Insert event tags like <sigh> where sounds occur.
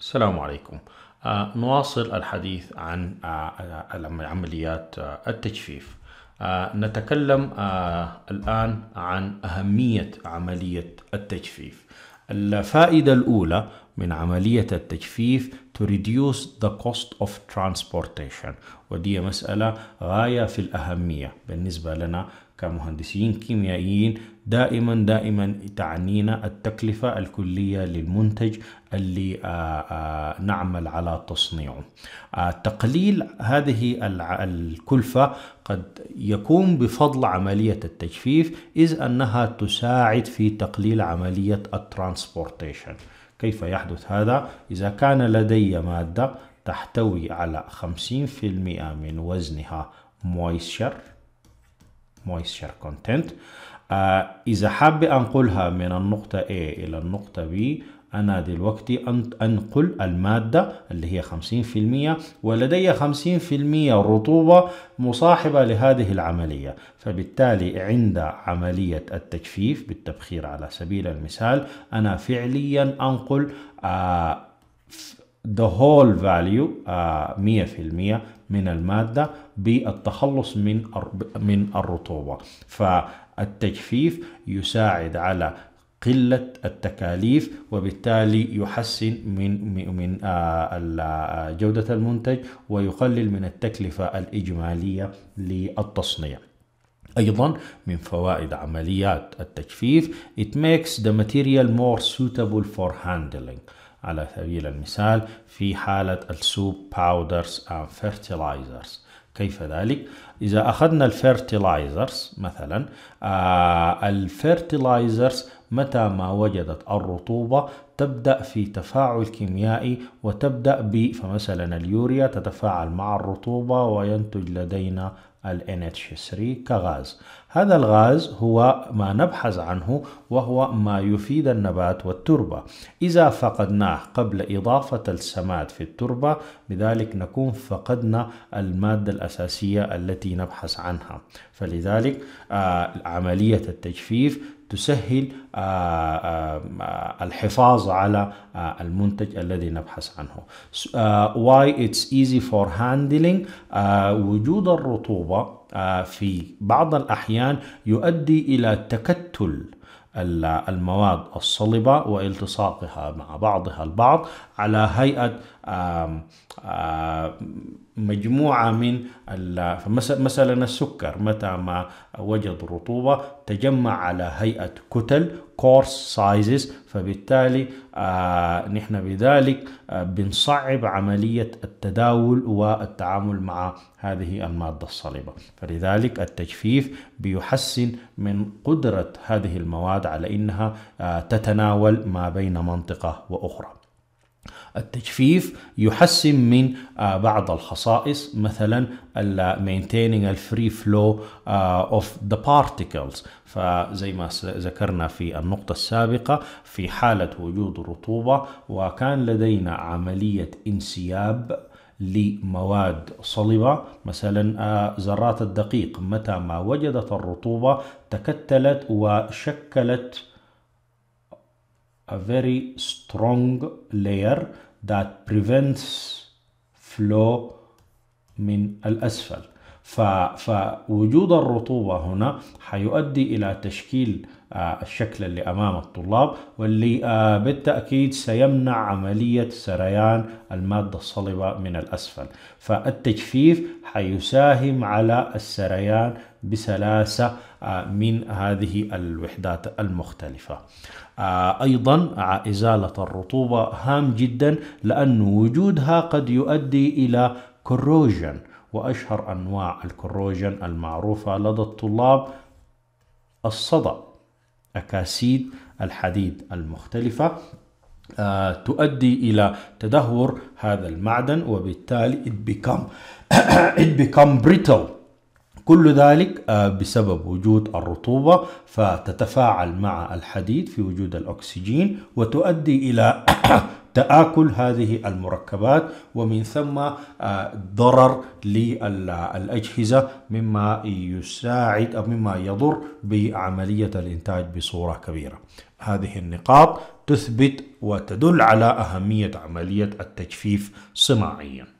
السلام عليكم آه، نواصل الحديث عن آه، آه، عمليات التجفيف نتكلم الآن عن أهمية عملية التجفيف الفائدة الأولى من عملية التجفيف to reduce the cost of transportation ودي مسألة غاية في الأهمية بالنسبة لنا كمهندسين كيميائيين دائما دائما تعنينا التكلفة الكلية للمنتج اللي آه، آه، نعمل على تصنيعه آه، تقليل هذه الكلفة قد يكون بفضل عملية التجفيف إذ أنها تساعد في تقليل عملية الترانسبورتيشن كيف يحدث هذا؟ إذا كان لدي مادة تحتوي على 50% من وزنها مويسشر moisture content آه إذا حاب أنقلها من النقطة A إلى النقطة B أنا دلوقتي أنقل المادة اللي هي 50% ولدي 50% رطوبة مصاحبة لهذه العملية فبالتالي عند عملية التجفيف بالتبخير على سبيل المثال أنا فعليا أنقل آه the whole value 100% آه، من المادة بالتخلص من من الرطوبة فالتجفيف يساعد على قلة التكاليف وبالتالي يحسن من من آه، آه، جودة المنتج ويقلل من التكلفة الإجمالية للتصنيع. أيضا من فوائد عمليات التجفيف it makes the material more suitable for handling على سبيل المثال في حالة السوب باودرز أو fertilizers كيف ذلك؟ إذا أخذنا الفيرتلايزرز مثلا آه الفيرتلايزرز متى ما وجدت الرطوبة تبدأ في تفاعل كيميائي وتبدأ ب فمثلا اليوريا تتفاعل مع الرطوبة وينتج لدينا ال NH3 كغاز هذا الغاز هو ما نبحث عنه وهو ما يفيد النبات والتربة إذا فقدناه قبل إضافة السماد في التربة بذلك نكون فقدنا المادة الأساسية التي نبحث عنها فلذلك آه، عملية التجفيف تسهل آه، آه، الحفاظ على آه، المنتج الذي نبحث عنه why it's easy for handling وجود الرطوبة في بعض الأحيان يؤدي إلى تكتل المواد الصلبة والتصاقها مع بعضها البعض على هيئة مجموعة من مثلا السكر متى ما وجد رطوبة تجمع على هيئة كتل كورس سايزز فبالتالي آه، نحن بذلك آه، بنصعب عملية التداول والتعامل مع هذه المادة الصلبة فلذلك التجفيف بيحسن من قدرة هذه المواد على إنها آه، تتناول ما بين منطقة وأخرى التجفيف يحسن من آه، بعض الخصائص مثلا آه، maintaining the free flow آه، of the particles فزي ما ذكرنا في النقطة السابقة في حالة وجود رطوبة وكان لدينا عملية انسياب لمواد صلبة مثلا ذرات الدقيق متى ما وجدت الرطوبة تكتلت وشكلت a very strong layer that prevents flow al asfal. فوجود الرطوبة هنا حيؤدي إلى تشكيل آه، الشكل اللي أمام الطلاب واللي آه، بالتأكيد سيمنع عملية سريان المادة الصلبة من الأسفل فالتجفيف حيساهم على السريان بسلاسة آه، من هذه الوحدات المختلفة أيضا إزالة الرطوبة هام جدا لأن وجودها قد يؤدي إلى كروجن وأشهر أنواع الكروجن المعروفة لدى الطلاب الصدى أكاسيد الحديد المختلفة آه، تؤدي إلى تدهور هذا المعدن وبالتالي it become <coughs> it become brittle كل ذلك آه، بسبب وجود الرطوبة فتتفاعل مع الحديد في وجود الأكسجين وتؤدي إلى تآكل هذه المركبات ومن ثم آه، ضرر للأجهزة مما يساعد أو مما يضر بعملية الإنتاج بصورة كبيرة هذه النقاط تثبت وتدل على أهمية عملية التجفيف صناعياً